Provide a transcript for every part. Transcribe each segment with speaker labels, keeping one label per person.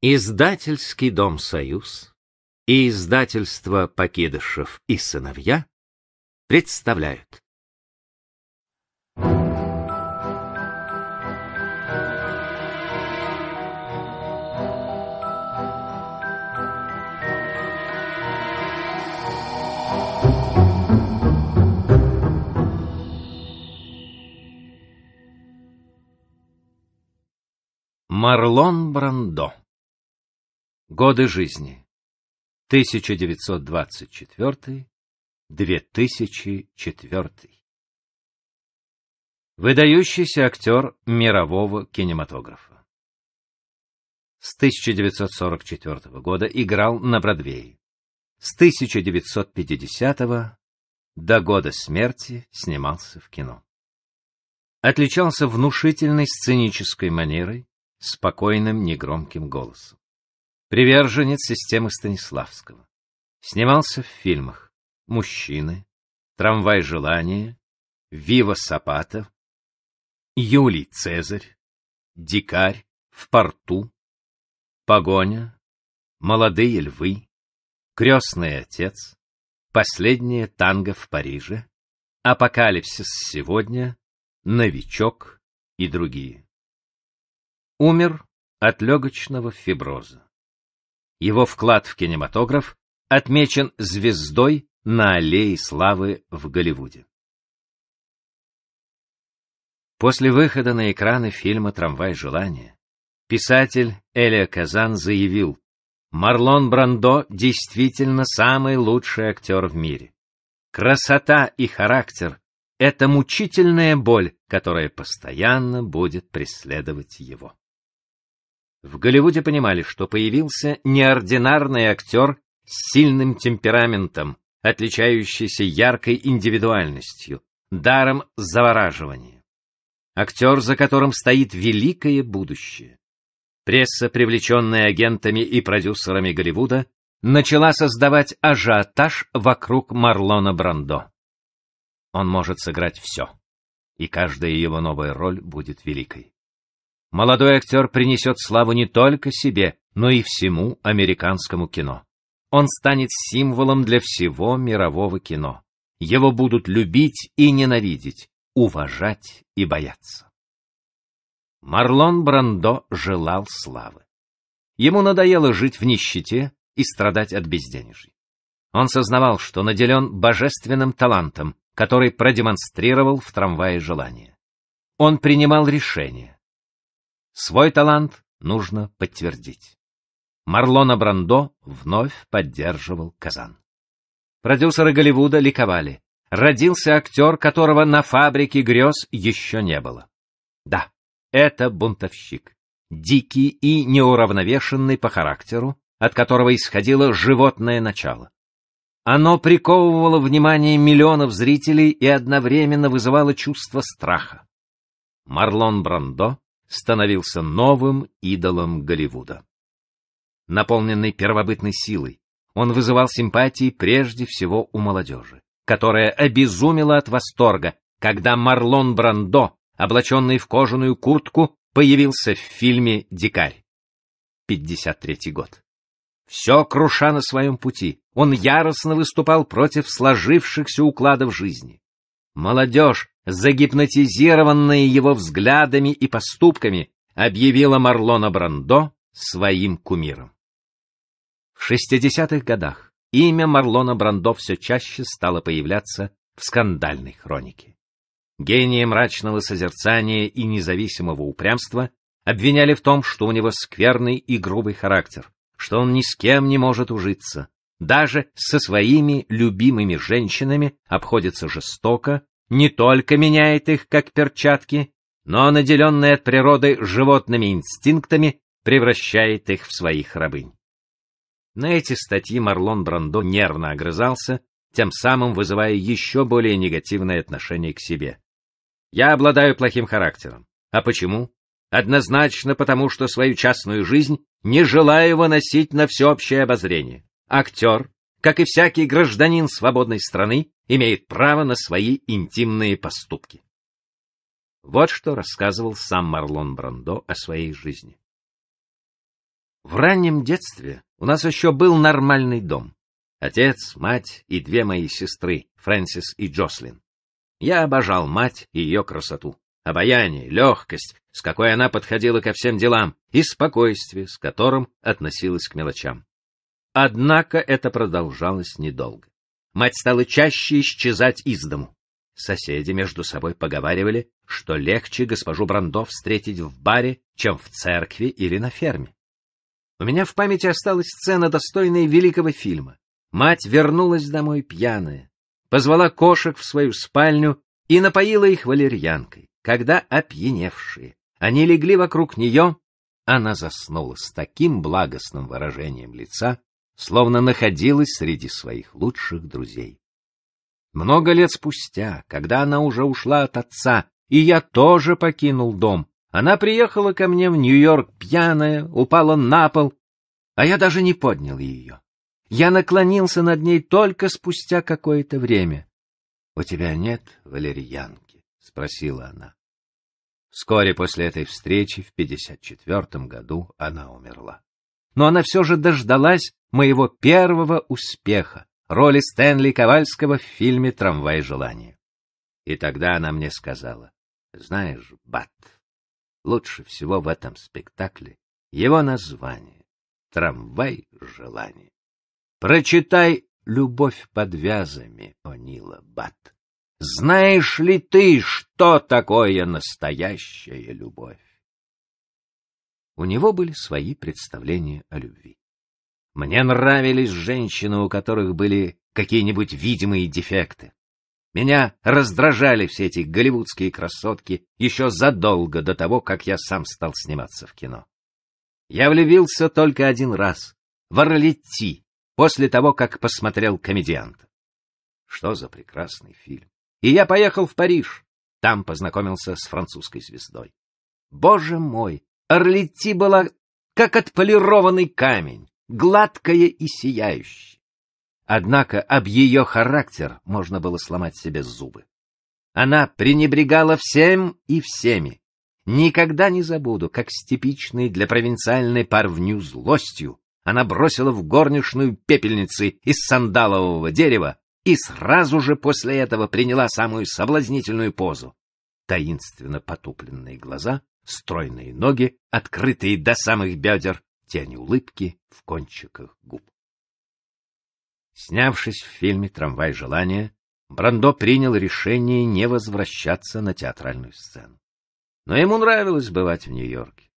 Speaker 1: Издательский дом «Союз» и издательство «Покидышев и сыновья» представляют. Марлон Брандо Годы жизни. 1924-2004. Выдающийся актер мирового кинематографа. С 1944 года играл на Бродвее. С 1950 до года смерти снимался в кино. Отличался внушительной сценической манерой, спокойным негромким голосом. Приверженец системы Станиславского. Снимался в фильмах «Мужчины», «Трамвай желания», «Вива Сапата», «Юлий Цезарь», «Дикарь», «В порту», «Погоня», «Молодые львы», «Крестный отец», «Последнее танго в Париже», «Апокалипсис сегодня», «Новичок» и другие. Умер от легочного фиброза. Его вклад в кинематограф отмечен звездой на аллее славы в Голливуде. После выхода на экраны фильма «Трамвай желания» писатель Элия Казан заявил, «Марлон Брандо действительно самый лучший актер в мире. Красота и характер — это мучительная боль, которая постоянно будет преследовать его». В Голливуде понимали, что появился неординарный актер с сильным темпераментом, отличающийся яркой индивидуальностью, даром завораживания. Актер, за которым стоит великое будущее. Пресса, привлеченная агентами и продюсерами Голливуда, начала создавать ажиотаж вокруг Марлона Брандо. Он может сыграть все, и каждая его новая роль будет великой молодой актер принесет славу не только себе, но и всему американскому кино. Он станет символом для всего мирового кино. Его будут любить и ненавидеть, уважать и бояться. Марлон Брандо желал славы. Ему надоело жить в нищете и страдать от безденежья. Он сознавал, что наделен божественным талантом, который продемонстрировал в трамвае желание. Он принимал решение. Свой талант нужно подтвердить. Марлона Брандо вновь поддерживал Казан. Продюсеры Голливуда ликовали. Родился актер, которого на фабрике грез еще не было. Да, это бунтовщик. Дикий и неуравновешенный по характеру, от которого исходило животное начало. Оно приковывало внимание миллионов зрителей и одновременно вызывало чувство страха. Марлон Брандо становился новым идолом Голливуда. Наполненный первобытной силой, он вызывал симпатии прежде всего у молодежи, которая обезумела от восторга, когда Марлон Брандо, облаченный в кожаную куртку, появился в фильме «Дикарь». 53 год. Все круша на своем пути, он яростно выступал против сложившихся укладов жизни. Молодежь, Загипнотизированные его взглядами и поступками, объявила Марлона Брандо своим кумиром. В 60-х годах имя Марлона Брандо все чаще стало появляться в скандальной хронике. Гения мрачного созерцания и независимого упрямства обвиняли в том, что у него скверный и грубый характер, что он ни с кем не может ужиться, даже со своими любимыми женщинами обходится жестоко не только меняет их как перчатки, но, наделенный от природы животными инстинктами, превращает их в своих рабынь. На эти статьи Марлон Брандо нервно огрызался, тем самым вызывая еще более негативное отношение к себе. «Я обладаю плохим характером. А почему? Однозначно потому, что свою частную жизнь не желаю выносить на всеобщее обозрение. Актер, как и всякий гражданин свободной страны, имеет право на свои интимные поступки. Вот что рассказывал сам Марлон Брандо о своей жизни. В раннем детстве у нас еще был нормальный дом. Отец, мать и две мои сестры, Фрэнсис и Джослин. Я обожал мать и ее красоту, обаяние, легкость, с какой она подходила ко всем делам, и спокойствие, с которым относилась к мелочам. Однако это продолжалось недолго. Мать стала чаще исчезать из дому. Соседи между собой поговаривали, что легче госпожу Брандо встретить в баре, чем в церкви или на ферме. У меня в памяти осталась сцена, достойная великого фильма. Мать вернулась домой пьяная, позвала кошек в свою спальню и напоила их валерьянкой. Когда опьяневшие, они легли вокруг нее, она заснула с таким благостным выражением лица, словно находилась среди своих лучших друзей. Много лет спустя, когда она уже ушла от отца, и я тоже покинул дом, она приехала ко мне в Нью-Йорк пьяная, упала на пол, а я даже не поднял ее. Я наклонился над ней только спустя какое-то время. — У тебя нет валерьянки? — спросила она. Вскоре после этой встречи, в 54 году, она умерла но она все же дождалась моего первого успеха — роли Стэнли Ковальского в фильме «Трамвай желания». И тогда она мне сказала, «Знаешь, Бат, лучше всего в этом спектакле его название — «Трамвай желания». Прочитай «Любовь под вязами» Онила Бат. Знаешь ли ты, что такое настоящая любовь? У него были свои представления о любви. Мне нравились женщины, у которых были какие-нибудь видимые дефекты. Меня раздражали все эти голливудские красотки еще задолго до того, как я сам стал сниматься в кино. Я влюбился только один раз, в Орлетти, после того, как посмотрел комедианта. Что за прекрасный фильм. И я поехал в Париж. Там познакомился с французской звездой. Боже мой, Орлети была как отполированный камень, гладкая и сияющая. Однако об ее характер можно было сломать себе зубы. Она пренебрегала всем и всеми. Никогда не забуду, как с типичной для провинциальной парвню злостью она бросила в горничную пепельницы из сандалового дерева и сразу же после этого приняла самую соблазнительную позу. Таинственно потупленные глаза, стройные ноги, открытые до самых бедер, тень улыбки в кончиках губ. Снявшись в фильме «Трамвай желания», Брандо принял решение не возвращаться на театральную сцену. Но ему нравилось бывать в Нью-Йорке.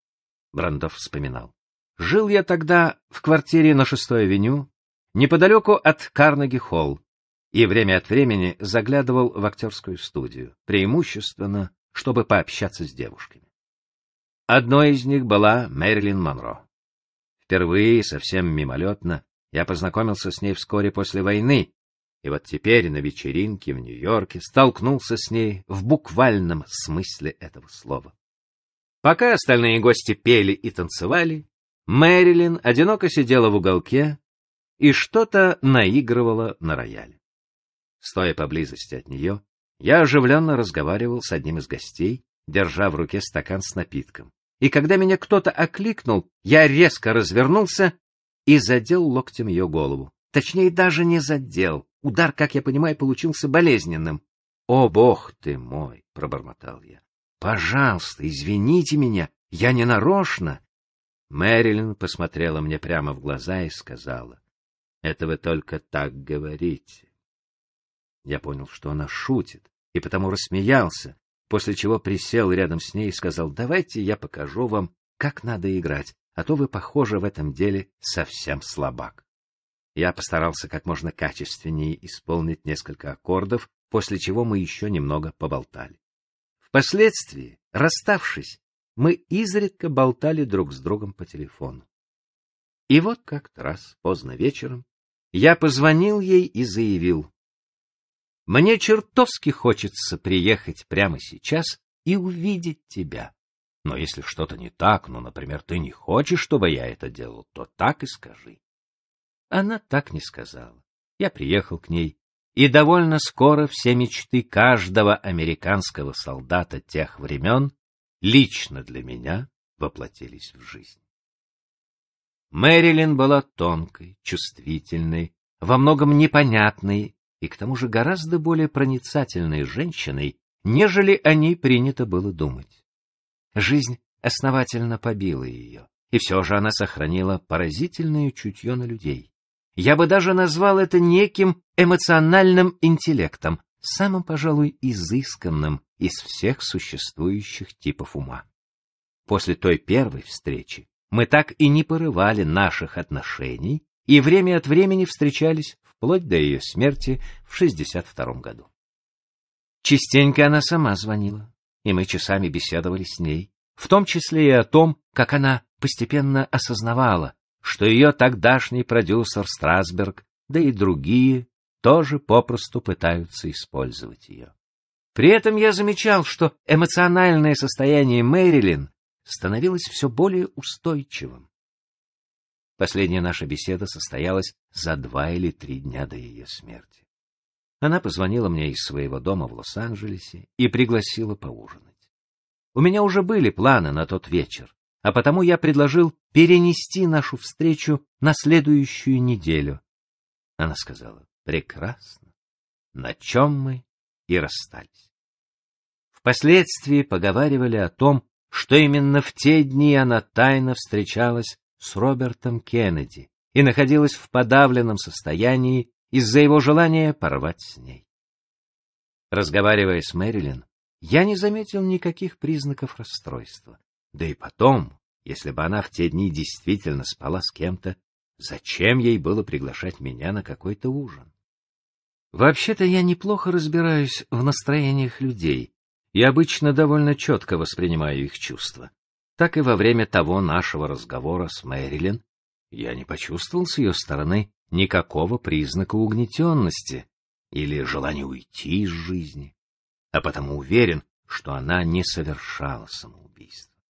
Speaker 1: Брандо вспоминал. «Жил я тогда в квартире на шестой авеню, неподалеку от Карнеги-холл, и время от времени заглядывал в актерскую студию, преимущественно, чтобы пообщаться с девушками. Одной из них была Мэрилин Монро. Впервые, совсем мимолетно, я познакомился с ней вскоре после войны, и вот теперь на вечеринке в Нью-Йорке столкнулся с ней в буквальном смысле этого слова. Пока остальные гости пели и танцевали, Мэрилин одиноко сидела в уголке и что-то наигрывала на рояле. Стоя поблизости от нее, я оживленно разговаривал с одним из гостей, держа в руке стакан с напитком и когда меня кто-то окликнул, я резко развернулся и задел локтем ее голову. Точнее, даже не задел. Удар, как я понимаю, получился болезненным. «О, бог ты мой!» — пробормотал я. «Пожалуйста, извините меня, я не нарочно!» Мэрилин посмотрела мне прямо в глаза и сказала, «Это вы только так говорите». Я понял, что она шутит, и потому рассмеялся, после чего присел рядом с ней и сказал, «Давайте я покажу вам, как надо играть, а то вы, похоже, в этом деле совсем слабак». Я постарался как можно качественнее исполнить несколько аккордов, после чего мы еще немного поболтали. Впоследствии, расставшись, мы изредка болтали друг с другом по телефону. И вот как-то раз поздно вечером я позвонил ей и заявил, мне чертовски хочется приехать прямо сейчас и увидеть тебя. Но если что-то не так, ну, например, ты не хочешь, чтобы я это делал, то так и скажи. Она так не сказала. Я приехал к ней, и довольно скоро все мечты каждого американского солдата тех времен лично для меня воплотились в жизнь. Мэрилин была тонкой, чувствительной, во многом непонятной и к тому же гораздо более проницательной женщиной, нежели о ней принято было думать. Жизнь основательно побила ее, и все же она сохранила поразительное чутье на людей. Я бы даже назвал это неким эмоциональным интеллектом, самым, пожалуй, изысканным из всех существующих типов ума. После той первой встречи мы так и не порывали наших отношений и время от времени встречались вплоть до ее смерти в 62 году. Частенько она сама звонила, и мы часами беседовали с ней, в том числе и о том, как она постепенно осознавала, что ее тогдашний продюсер Страсберг, да и другие, тоже попросту пытаются использовать ее. При этом я замечал, что эмоциональное состояние Мэрилин становилось все более устойчивым. Последняя наша беседа состоялась за два или три дня до ее смерти. Она позвонила мне из своего дома в Лос-Анджелесе и пригласила поужинать. У меня уже были планы на тот вечер, а потому я предложил перенести нашу встречу на следующую неделю. Она сказала, прекрасно, на чем мы и расстались. Впоследствии поговаривали о том, что именно в те дни она тайно встречалась с Робертом Кеннеди и находилась в подавленном состоянии из-за его желания порвать с ней. Разговаривая с Мэрилин, я не заметил никаких признаков расстройства. Да и потом, если бы она в те дни действительно спала с кем-то, зачем ей было приглашать меня на какой-то ужин? Вообще-то я неплохо разбираюсь в настроениях людей и обычно довольно четко воспринимаю их чувства так и во время того нашего разговора с Мэрилин я не почувствовал с ее стороны никакого признака угнетенности или желания уйти из жизни, а потому уверен, что она не совершала самоубийство.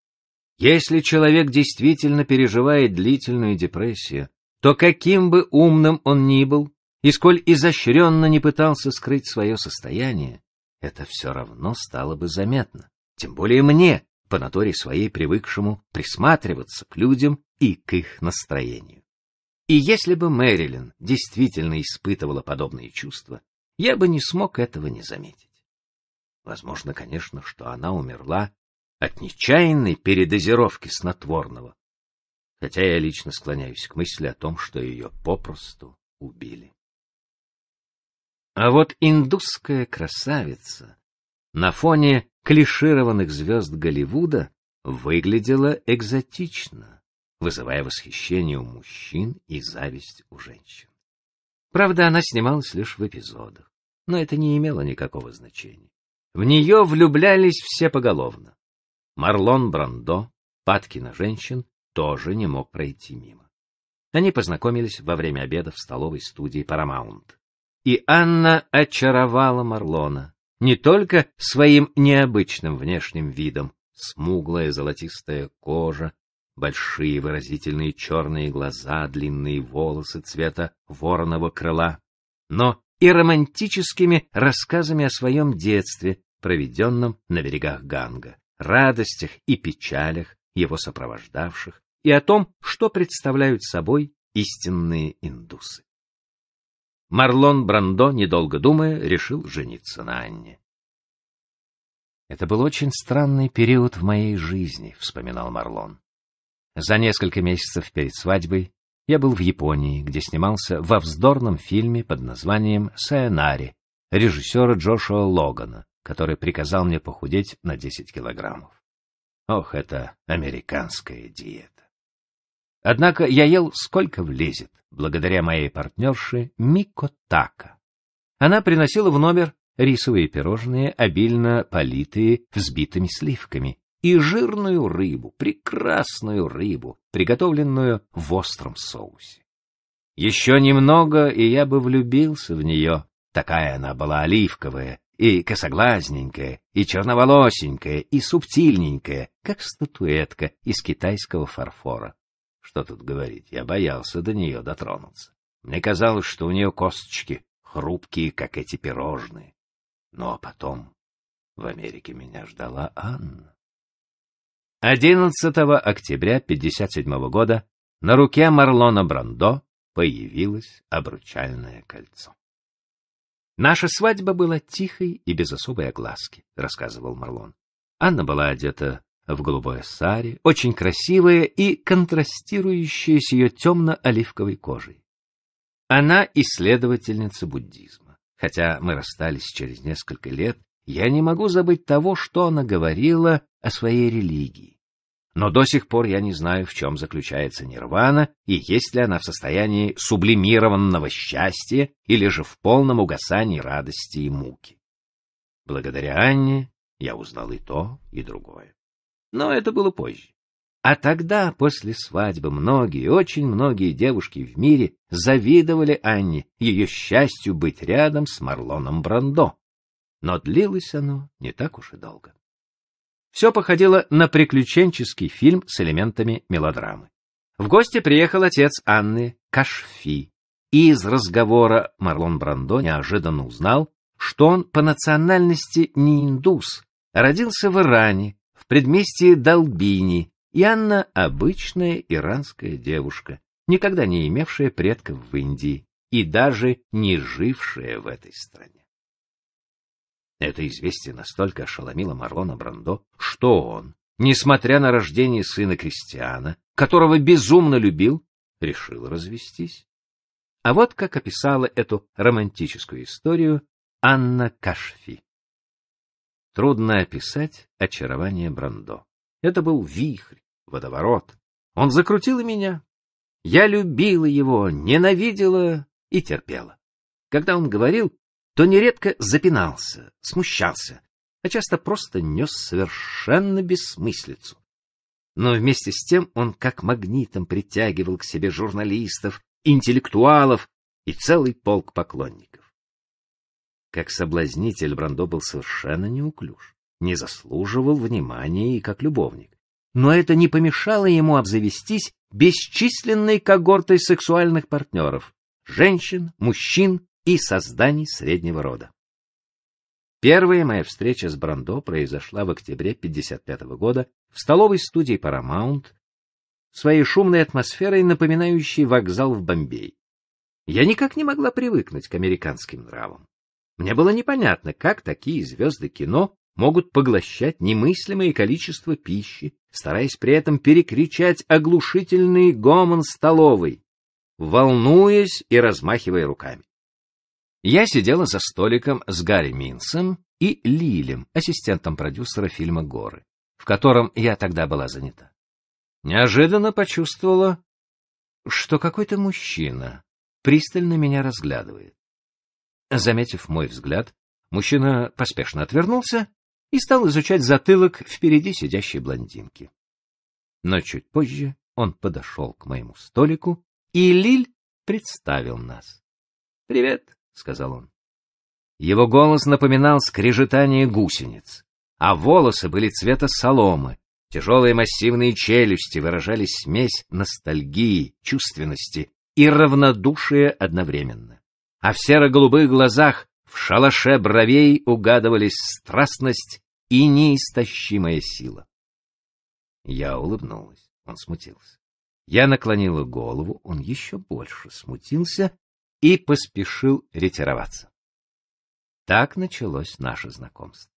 Speaker 1: Если человек действительно переживает длительную депрессию, то каким бы умным он ни был, и сколь изощренно не пытался скрыть свое состояние, это все равно стало бы заметно. Тем более мне, по натуре своей привыкшему присматриваться к людям и к их настроению. И если бы Мэрилин действительно испытывала подобные чувства, я бы не смог этого не заметить. Возможно, конечно, что она умерла от нечаянной передозировки снотворного, хотя я лично склоняюсь к мысли о том, что ее попросту убили. А вот индусская красавица, на фоне клишированных звезд Голливуда выглядела экзотично, вызывая восхищение у мужчин и зависть у женщин. Правда, она снималась лишь в эпизодах, но это не имело никакого значения. В нее влюблялись все поголовно. Марлон Брандо, падки на женщин, тоже не мог пройти мимо. Они познакомились во время обеда в столовой студии Paramount. И Анна очаровала Марлона, не только своим необычным внешним видом, смуглая золотистая кожа, большие выразительные черные глаза, длинные волосы цвета вороного крыла, но и романтическими рассказами о своем детстве, проведенном на берегах Ганга, радостях и печалях, его сопровождавших, и о том, что представляют собой истинные индусы. Марлон Брандо, недолго думая, решил жениться на Анне. «Это был очень странный период в моей жизни», — вспоминал Марлон. «За несколько месяцев перед свадьбой я был в Японии, где снимался во вздорном фильме под названием «Сайонари» режиссера Джошуа Логана, который приказал мне похудеть на 10 килограммов. Ох, это американская диета. Однако я ел сколько влезет, благодаря моей партнерше Мико Така. Она приносила в номер рисовые пирожные, обильно политые взбитыми сливками, и жирную рыбу, прекрасную рыбу, приготовленную в остром соусе. Еще немного, и я бы влюбился в нее. Такая она была оливковая, и косоглазненькая, и черноволосенькая, и субтильненькая, как статуэтка из китайского фарфора. Что тут говорить, я боялся до нее дотронуться. Мне казалось, что у нее косточки хрупкие, как эти пирожные. Ну а потом в Америке меня ждала Анна. 11 октября 1957 года на руке Марлона Брандо появилось обручальное кольцо. «Наша свадьба была тихой и без особой огласки», — рассказывал Марлон. Анна была одета в голубой саре, очень красивая и контрастирующая с ее темно-оливковой кожей. Она исследовательница буддизма. Хотя мы расстались через несколько лет, я не могу забыть того, что она говорила о своей религии. Но до сих пор я не знаю, в чем заключается нирвана и есть ли она в состоянии сублимированного счастья или же в полном угасании радости и муки. Благодаря Анне я узнал и то, и другое но это было позже. А тогда, после свадьбы, многие, очень многие девушки в мире завидовали Анне, ее счастью быть рядом с Марлоном Брандо. Но длилось оно не так уж и долго. Все походило на приключенческий фильм с элементами мелодрамы. В гости приехал отец Анны, Кашфи, и из разговора Марлон Брандо неожиданно узнал, что он по национальности не индус, родился в Иране, предместье Долбини, и Анна обычная иранская девушка, никогда не имевшая предков в Индии и даже не жившая в этой стране. Это известие настолько ошеломило Марлона Брандо, что он, несмотря на рождение сына Кристиана, которого безумно любил, решил развестись. А вот как описала эту романтическую историю Анна Кашфи. Трудно описать очарование Брандо. Это был вихрь, водоворот. Он закрутил и меня. Я любила его, ненавидела и терпела. Когда он говорил, то нередко запинался, смущался, а часто просто нес совершенно бессмыслицу. Но вместе с тем он как магнитом притягивал к себе журналистов, интеллектуалов и целый полк поклонников. Как соблазнитель Брандо был совершенно неуклюж, не заслуживал внимания и как любовник. Но это не помешало ему обзавестись бесчисленной когортой сексуальных партнеров — женщин, мужчин и созданий среднего рода. Первая моя встреча с Брандо произошла в октябре 1955 года в столовой студии Paramount, своей шумной атмосферой напоминающей вокзал в Бомбее. Я никак не могла привыкнуть к американским нравам. Мне было непонятно, как такие звезды кино могут поглощать немыслимое количество пищи, стараясь при этом перекричать оглушительный гомон столовой, волнуясь и размахивая руками. Я сидела за столиком с Гарри Минсом и Лилем, ассистентом продюсера фильма «Горы», в котором я тогда была занята. Неожиданно почувствовала, что какой-то мужчина пристально меня разглядывает. Заметив мой взгляд, мужчина поспешно отвернулся и стал изучать затылок впереди сидящей блондинки. Но чуть позже он подошел к моему столику, и Лиль представил нас. — Привет, — сказал он. Его голос напоминал скрежетание гусениц, а волосы были цвета соломы, тяжелые массивные челюсти выражали смесь ностальгии, чувственности и равнодушие одновременно а в серо-голубых глазах в шалаше бровей угадывались страстность и неистощимая сила. Я улыбнулась. Он смутился. Я наклонила голову, он еще больше смутился и поспешил ретироваться. Так началось наше знакомство.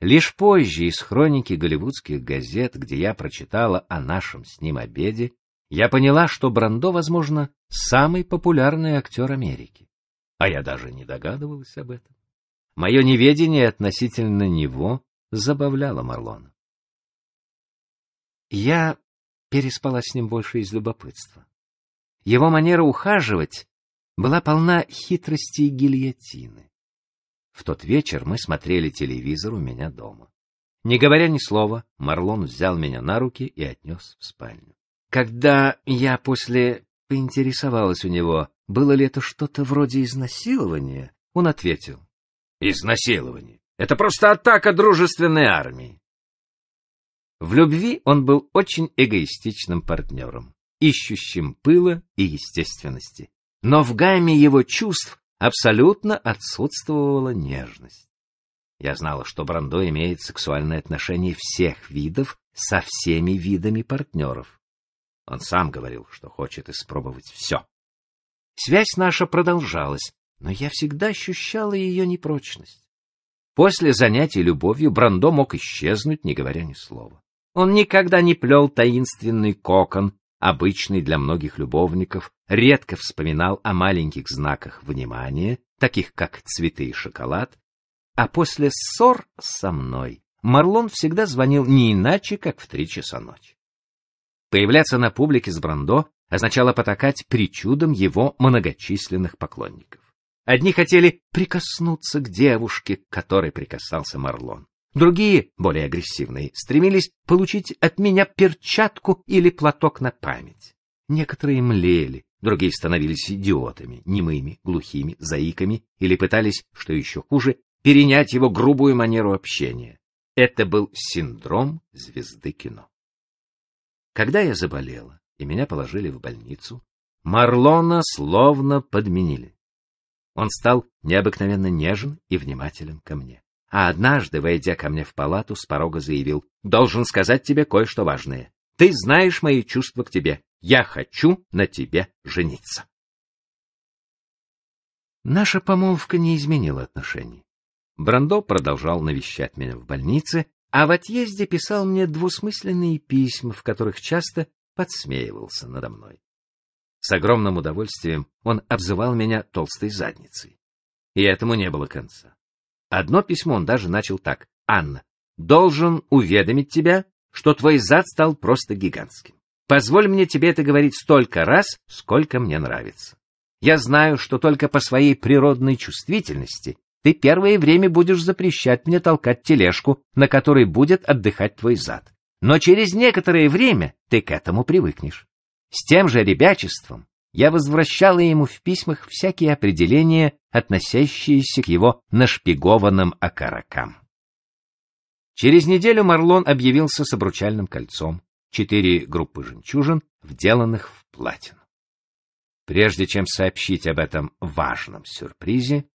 Speaker 1: Лишь позже из хроники голливудских газет, где я прочитала о нашем с ним обеде, я поняла, что Брандо, возможно, самый популярный актер Америки. А я даже не догадывалась об этом. Мое неведение относительно него забавляло Марлона. Я переспала с ним больше из любопытства. Его манера ухаживать была полна хитрости и гильотины. В тот вечер мы смотрели телевизор у меня дома. Не говоря ни слова, Марлон взял меня на руки и отнес в спальню. Когда я после поинтересовалась у него, было ли это что-то вроде изнасилования, он ответил. «Изнасилование. Это просто атака дружественной армии». В любви он был очень эгоистичным партнером, ищущим пыла и естественности. Но в гамме его чувств абсолютно отсутствовала нежность. Я знала, что Брандо имеет сексуальные отношения всех видов со всеми видами партнеров. Он сам говорил, что хочет испробовать все. Связь наша продолжалась, но я всегда ощущала ее непрочность. После занятий любовью Брандо мог исчезнуть, не говоря ни слова. Он никогда не плел таинственный кокон, обычный для многих любовников, редко вспоминал о маленьких знаках внимания, таких как цветы и шоколад. А после ссор со мной Марлон всегда звонил не иначе, как в три часа ночи. Появляться на публике с Брандо означало потакать причудам его многочисленных поклонников. Одни хотели прикоснуться к девушке, к которой прикасался Марлон. Другие, более агрессивные, стремились получить от меня перчатку или платок на память. Некоторые млели, другие становились идиотами, немыми, глухими, заиками или пытались, что еще хуже, перенять его грубую манеру общения. Это был синдром звезды кино. Когда я заболела и меня положили в больницу, Марлона словно подменили. Он стал необыкновенно нежен и внимателен ко мне. А однажды, войдя ко мне в палату, с порога заявил, «Должен сказать тебе кое-что важное. Ты знаешь мои чувства к тебе. Я хочу на тебе жениться». Наша помолвка не изменила отношений. Брандо продолжал навещать меня в больнице, а в отъезде писал мне двусмысленные письма, в которых часто подсмеивался надо мной. С огромным удовольствием он обзывал меня толстой задницей. И этому не было конца. Одно письмо он даже начал так: "Анна, должен уведомить тебя, что твой зад стал просто гигантским. Позволь мне тебе это говорить столько раз, сколько мне нравится. Я знаю, что только по своей природной чувствительности ты первое время будешь запрещать мне толкать тележку, на которой будет отдыхать твой зад. Но через некоторое время ты к этому привыкнешь. С тем же ребячеством я возвращала ему в письмах всякие определения, относящиеся к его нашпигованным окаракам. Через неделю Марлон объявился с обручальным кольцом, четыре группы жемчужин, вделанных в платину. Прежде чем сообщить об этом важном сюрпризе,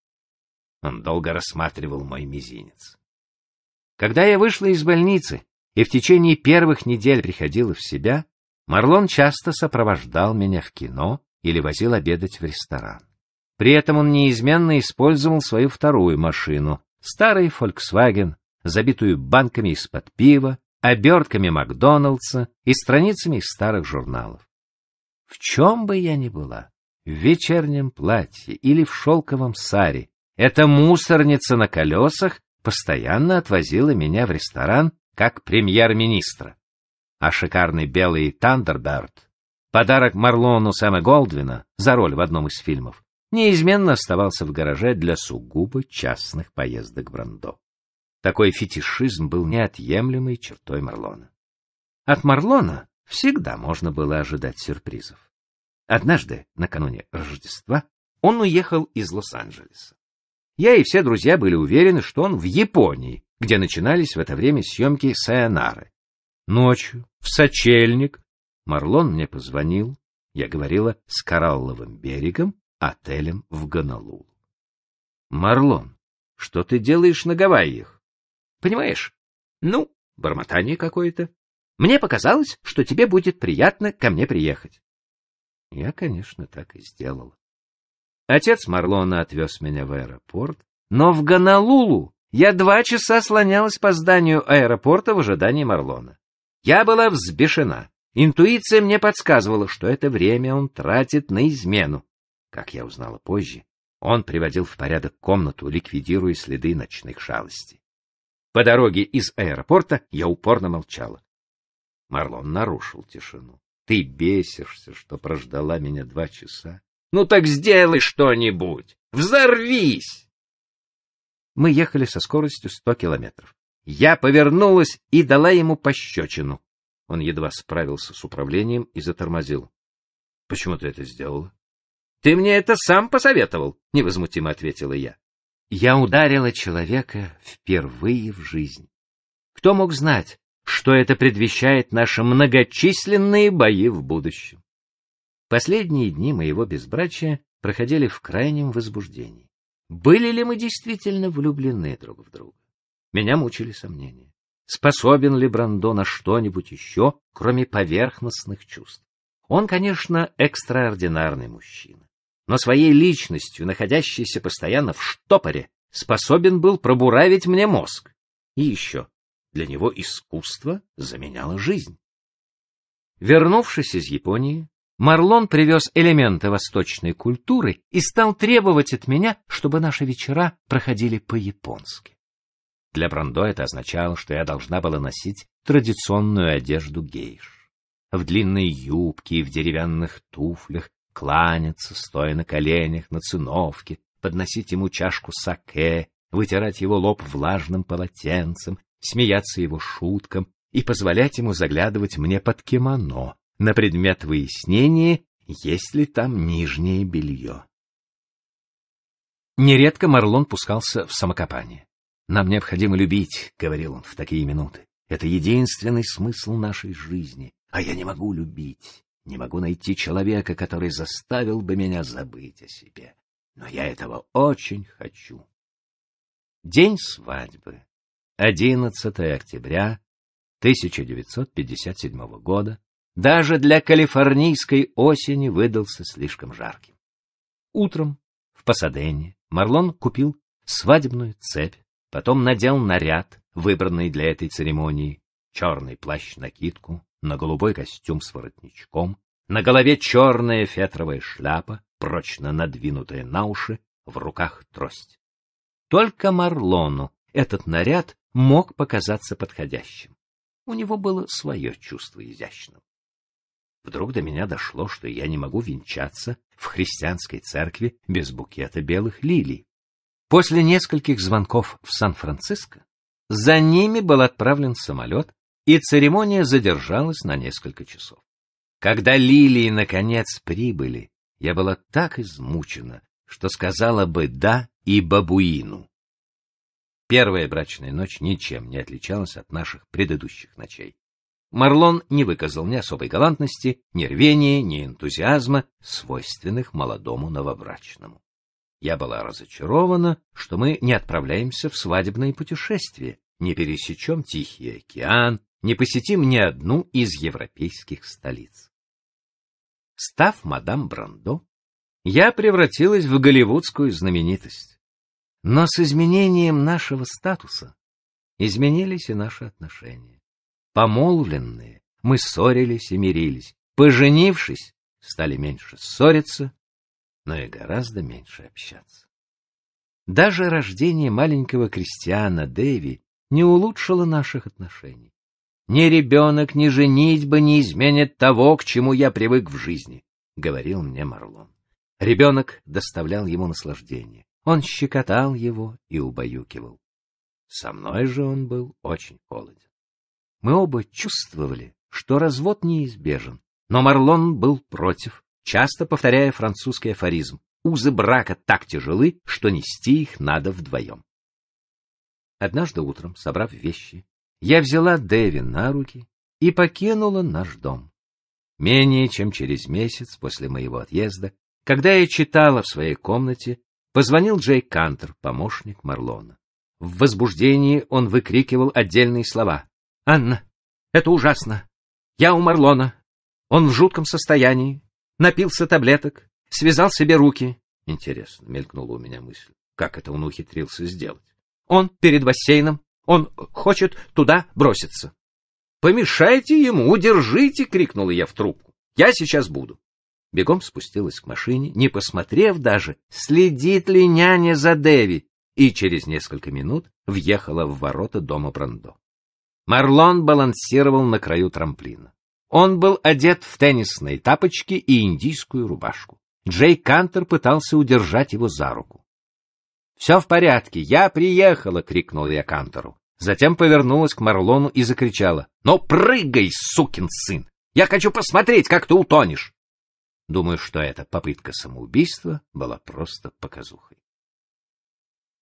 Speaker 1: он долго рассматривал мой мизинец. Когда я вышла из больницы и в течение первых недель приходила в себя, Марлон часто сопровождал меня в кино или возил обедать в ресторан. При этом он неизменно использовал свою вторую машину, старый Volkswagen, забитую банками из-под пива, обертками Макдоналдса и страницами из старых журналов. В чем бы я ни была, в вечернем платье или в шелковом саре, эта мусорница на колесах постоянно отвозила меня в ресторан как премьер-министра. А шикарный белый Тандерберт, подарок Марлону Сэма Голдвина за роль в одном из фильмов, неизменно оставался в гараже для сугубо частных поездок Брандо. Такой фетишизм был неотъемлемой чертой Марлона. От Марлона всегда можно было ожидать сюрпризов. Однажды, накануне Рождества, он уехал из Лос-Анджелеса. Я и все друзья были уверены, что он в Японии, где начинались в это время съемки «Сайонары». Ночью, в сочельник, Марлон мне позвонил. Я говорила с Коралловым берегом, отелем в Гонолулу. «Марлон, что ты делаешь на Гавайях?» «Понимаешь? Ну, бормотание какое-то. Мне показалось, что тебе будет приятно ко мне приехать». Я, конечно, так и сделала. Отец Марлона отвез меня в аэропорт, но в Гонолулу я два часа слонялась по зданию аэропорта в ожидании Марлона. Я была взбешена. Интуиция мне подсказывала, что это время он тратит на измену. Как я узнала позже, он приводил в порядок комнату, ликвидируя следы ночных шалостей. По дороге из аэропорта я упорно молчала. Марлон нарушил тишину. — Ты бесишься, что прождала меня два часа? Ну так сделай что-нибудь! Взорвись!» Мы ехали со скоростью сто километров. Я повернулась и дала ему пощечину. Он едва справился с управлением и затормозил. — Почему ты это сделала? — Ты мне это сам посоветовал, — невозмутимо ответила я. Я ударила человека впервые в жизнь. Кто мог знать, что это предвещает наши многочисленные бои в будущем? Последние дни моего безбрачия проходили в крайнем возбуждении. Были ли мы действительно влюблены друг в друга? Меня мучили сомнения. Способен ли Брандо на что-нибудь еще, кроме поверхностных чувств? Он, конечно, экстраординарный мужчина, но своей личностью, находящейся постоянно в штопоре, способен был пробуравить мне мозг. И еще, для него искусство заменяло жизнь. Вернувшись из Японии, Марлон привез элементы восточной культуры и стал требовать от меня, чтобы наши вечера проходили по-японски. Для Брандо это означало, что я должна была носить традиционную одежду гейш. В длинной юбке и в деревянных туфлях, кланяться, стоя на коленях, на циновке, подносить ему чашку саке, вытирать его лоб влажным полотенцем, смеяться его шуткам и позволять ему заглядывать мне под кимоно, на предмет выяснения, есть ли там нижнее белье. Нередко Марлон пускался в самокопание. «Нам необходимо любить», — говорил он в такие минуты. «Это единственный смысл нашей жизни, а я не могу любить, не могу найти человека, который заставил бы меня забыть о себе. Но я этого очень хочу». День свадьбы, 11 октября 1957 года, даже для калифорнийской осени выдался слишком жарким. Утром в Пасадене Марлон купил свадебную цепь, потом надел наряд, выбранный для этой церемонии, черный плащ-накидку, на голубой костюм с воротничком, на голове черная фетровая шляпа, прочно надвинутая на уши, в руках трость. Только Марлону этот наряд мог показаться подходящим. У него было свое чувство изящного. Вдруг до меня дошло, что я не могу венчаться в христианской церкви без букета белых лилий. После нескольких звонков в Сан-Франциско за ними был отправлен самолет, и церемония задержалась на несколько часов. Когда лилии, наконец, прибыли, я была так измучена, что сказала бы «да» и бабуину. Первая брачная ночь ничем не отличалась от наших предыдущих ночей. Марлон не выказал ни особой галантности, ни рвения, ни энтузиазма, свойственных молодому новобрачному. Я была разочарована, что мы не отправляемся в свадебное путешествие, не пересечем Тихий океан, не посетим ни одну из европейских столиц. Став мадам Брандо, я превратилась в голливудскую знаменитость. Но с изменением нашего статуса изменились и наши отношения. Помолвленные мы ссорились и мирились, поженившись, стали меньше ссориться, но и гораздо меньше общаться. Даже рождение маленького крестьяна Дэви не улучшило наших отношений. «Ни ребенок, ни женитьба не изменят того, к чему я привык в жизни», — говорил мне Марлон. Ребенок доставлял ему наслаждение. Он щекотал его и убаюкивал. Со мной же он был очень холоден. Мы оба чувствовали, что развод неизбежен, но Марлон был против, часто повторяя французский афоризм: узы брака так тяжелы, что нести их надо вдвоем. Однажды утром, собрав вещи, я взяла Дэви на руки и покинула наш дом. Менее чем через месяц после моего отъезда, когда я читала в своей комнате, позвонил Джей Кантер, помощник Марлона. В возбуждении он выкрикивал отдельные слова: Анна, это ужасно. Я у Марлона. Он в жутком состоянии. Напился таблеток, связал себе руки. Интересно, мелькнула у меня мысль. Как это он ухитрился сделать? Он перед бассейном. Он хочет туда броситься. «Помешайте ему, удержите!» — крикнула я в трубку. «Я сейчас буду!» Бегом спустилась к машине, не посмотрев даже, следит ли няня за Дэви, и через несколько минут въехала в ворота дома Брандо. Марлон балансировал на краю трамплина. Он был одет в теннисные тапочки и индийскую рубашку. Джей Кантер пытался удержать его за руку. «Все в порядке, я приехала!» — крикнул я Кантеру. Затем повернулась к Марлону и закричала. «Но ну, прыгай, сукин сын! Я хочу посмотреть, как ты утонешь!» Думаю, что эта попытка самоубийства была просто показухой.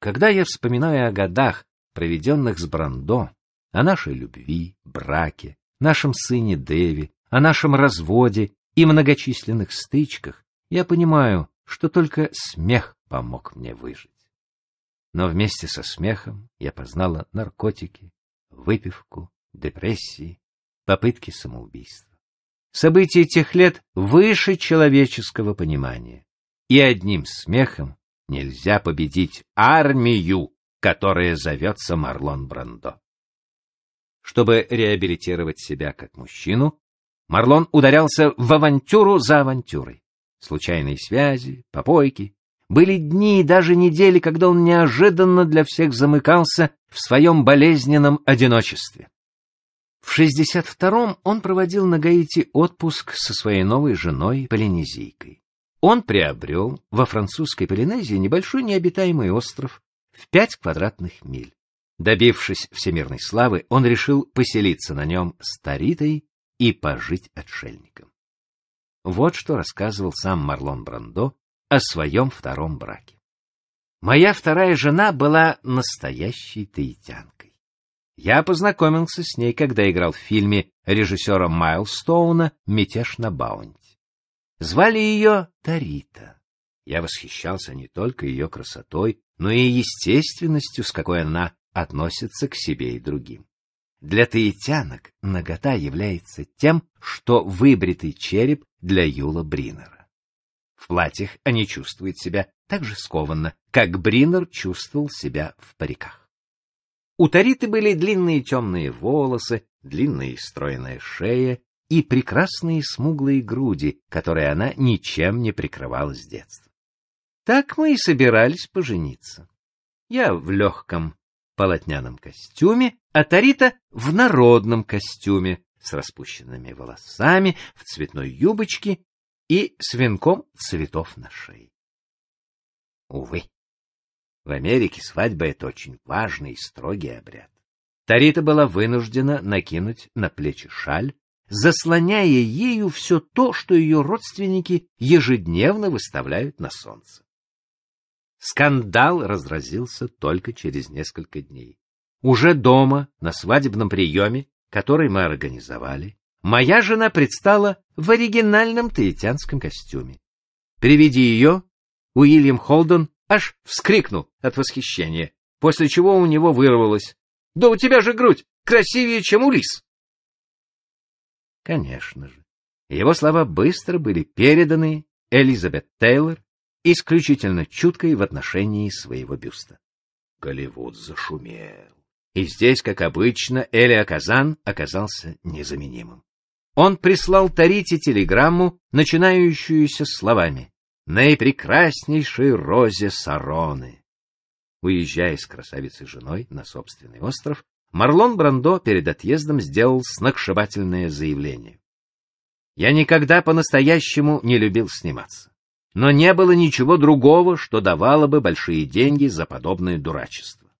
Speaker 1: Когда я вспоминаю о годах, проведенных с Брандо, о нашей любви, браке, нашем сыне Дэви, о нашем разводе и многочисленных стычках, я понимаю, что только смех помог мне выжить. Но вместе со смехом я познала наркотики, выпивку, депрессии, попытки самоубийства. События тех лет выше человеческого понимания. И одним смехом нельзя победить армию, которая зовется Марлон Брандо. Чтобы реабилитировать себя как мужчину, Марлон ударялся в авантюру за авантюрой. Случайные связи, попойки. Были дни и даже недели, когда он неожиданно для всех замыкался в своем болезненном одиночестве. В 62-м он проводил на Гаити отпуск со своей новой женой Полинезийкой. Он приобрел во французской Полинезии небольшой необитаемый остров в 5 квадратных миль. Добившись всемирной славы, он решил поселиться на нем Старитой и пожить отшельником. Вот что рассказывал сам Марлон Брандо о своем втором браке. Моя вторая жена была настоящей таитянкой. Я познакомился с ней, когда играл в фильме режиссера Майлстоуна «Мятеж на Баунти». Звали ее Тарита. Я восхищался не только ее красотой, но и естественностью, с какой она относится к себе и другим. Для таитянок нагота является тем, что выбритый череп для Юла Бринера. В платьях они чувствуют себя так же скованно, как Бринер чувствовал себя в париках. У Тариты были длинные темные волосы, длинная и стройная шея и прекрасные смуглые груди, которые она ничем не прикрывала с детства. Так мы и собирались пожениться. Я в легком полотняном костюме, а Тарита в народном костюме с распущенными волосами, в цветной юбочке и с венком цветов на шее. Увы, в Америке свадьба — это очень важный и строгий обряд. Тарита была вынуждена накинуть на плечи шаль, заслоняя ею все то, что ее родственники ежедневно выставляют на солнце. Скандал разразился только через несколько дней. Уже дома, на свадебном приеме, который мы организовали, моя жена предстала в оригинальном таитянском костюме. При виде ее Уильям Холден аж вскрикнул от восхищения, после чего у него вырвалось. «Да у тебя же грудь красивее, чем у лис!» Конечно же, его слова быстро были переданы Элизабет Тейлор, исключительно чуткой в отношении своего бюста. Голливуд зашумел. И здесь, как обычно, Эли Казан оказался незаменимым. Он прислал Тарите телеграмму, начинающуюся словами «Наипрекраснейшей розе Сароны». Уезжая с красавицей женой на собственный остров, Марлон Брандо перед отъездом сделал сногсшибательное заявление. «Я никогда по-настоящему не любил сниматься но не было ничего другого, что давало бы большие деньги за подобное дурачество.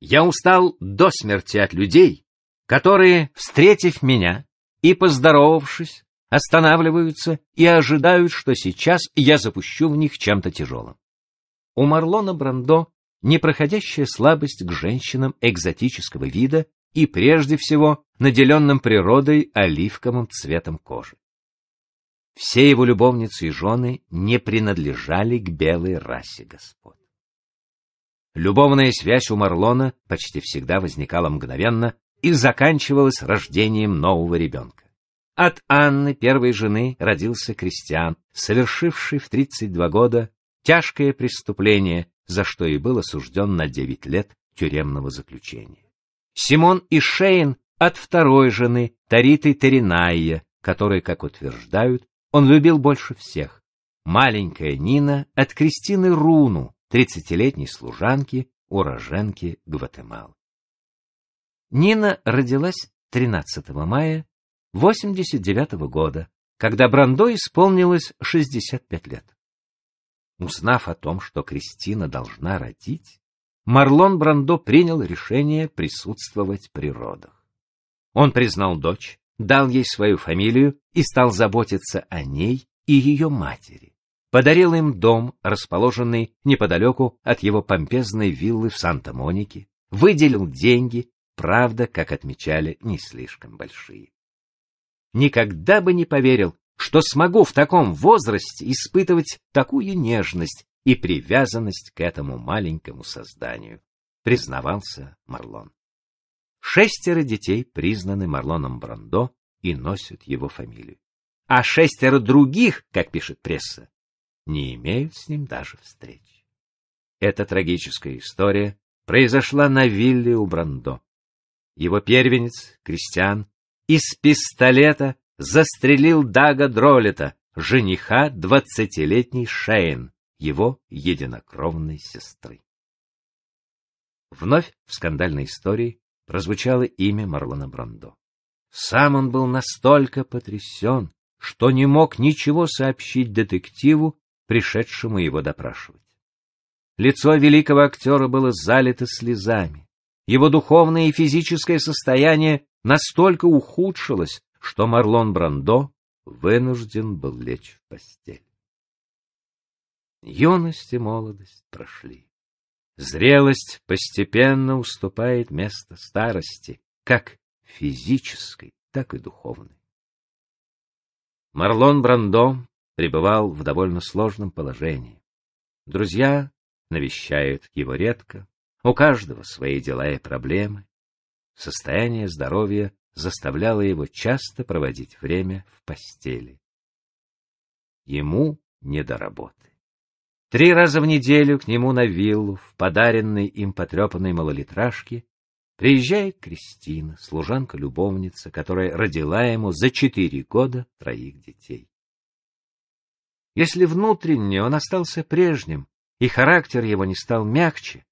Speaker 1: Я устал до смерти от людей, которые, встретив меня и поздоровавшись, останавливаются и ожидают, что сейчас я запущу в них чем-то тяжелым. У Марлона Брандо непроходящая слабость к женщинам экзотического вида и прежде всего наделенным природой оливковым цветом кожи. Все его любовницы и жены не принадлежали к белой расе господ. Любовная связь у Марлона почти всегда возникала мгновенно и заканчивалась рождением нового ребенка. От Анны, первой жены, родился крестьян, совершивший в 32 года тяжкое преступление, за что и был осужден на 9 лет тюремного заключения. Симон и Шейн от второй жены, Тариты Теринайя, которая, как утверждают, он любил больше всех. Маленькая Нина от Кристины Руну, тридцатилетней служанки, уроженки Гватемалы. Нина родилась 13 мая 89 -го года, когда Брандо исполнилось 65 лет. Узнав о том, что Кристина должна родить, Марлон Брандо принял решение присутствовать при родах. Он признал дочь, дал ей свою фамилию и стал заботиться о ней и ее матери. Подарил им дом, расположенный неподалеку от его помпезной виллы в Санта-Монике, выделил деньги, правда, как отмечали, не слишком большие. Никогда бы не поверил, что смогу в таком возрасте испытывать такую нежность и привязанность к этому маленькому созданию, признавался Марлон. Шестеро детей признаны Марлоном Брандо и носят его фамилию. А шестеро других, как пишет пресса, не имеют с ним даже встреч. Эта трагическая история произошла на вилле у Брандо. Его первенец, Кристиан, из пистолета застрелил Дага Дролета, жениха двадцатилетней Шейн, его единокровной сестры. Вновь в скандальной истории прозвучало имя Марлона Брандо. Сам он был настолько потрясен, что не мог ничего сообщить детективу, пришедшему его допрашивать. Лицо великого актера было залито слезами. Его духовное и физическое состояние настолько ухудшилось, что Марлон Брандо вынужден был лечь в постель. Юность и молодость прошли. Зрелость постепенно уступает место старости, как физической, так и духовной. Марлон Брандо пребывал в довольно сложном положении. Друзья навещают его редко, у каждого свои дела и проблемы. Состояние здоровья заставляло его часто проводить время в постели. Ему не до работы. Три раза в неделю к нему на виллу, в подаренной им потрепанной малолитражке, приезжает Кристина, служанка-любовница, которая родила ему за четыре года троих детей. Если внутренне он остался прежним, и характер его не стал мягче,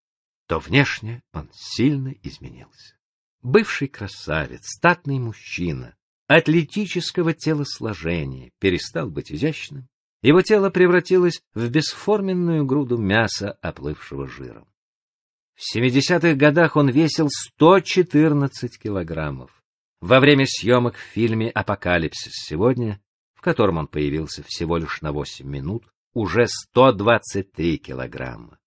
Speaker 1: то внешне он сильно изменился. Бывший красавец, статный мужчина, атлетического телосложения, перестал быть изящным, его тело превратилось в бесформенную груду мяса, оплывшего жиром. В 70-х годах он весил 114 килограммов. Во время съемок в фильме «Апокалипсис сегодня», в котором он появился всего лишь на 8 минут, уже 123 килограмма.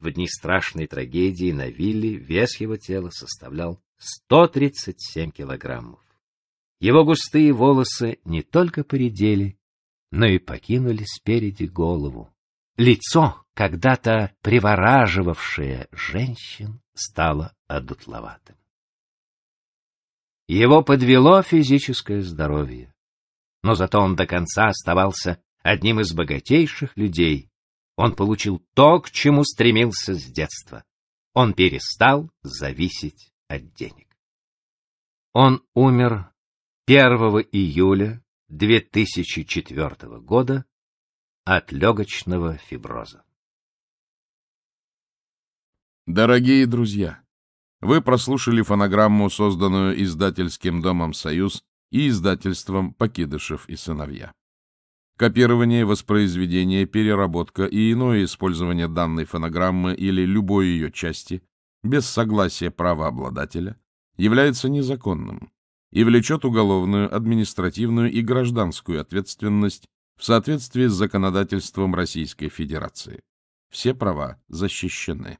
Speaker 1: В дни страшной трагедии на вилле вес его тела составлял 137 килограммов. Его густые волосы не только поредели, но и покинули спереди голову. Лицо, когда-то привораживавшее женщин, стало одутловатым. Его подвело физическое здоровье, но зато он до конца оставался одним из богатейших людей. Он получил то, к чему стремился с детства. Он перестал зависеть от денег. Он умер 1 июля 2004 года от легочного фиброза. Дорогие друзья, вы прослушали фонограмму, созданную издательским домом «Союз» и издательством «Покидышев и сыновья». Копирование, воспроизведение, переработка и иное использование данной фонограммы или любой ее части без согласия правообладателя является незаконным и влечет уголовную, административную и гражданскую ответственность в соответствии с законодательством Российской Федерации. Все права защищены.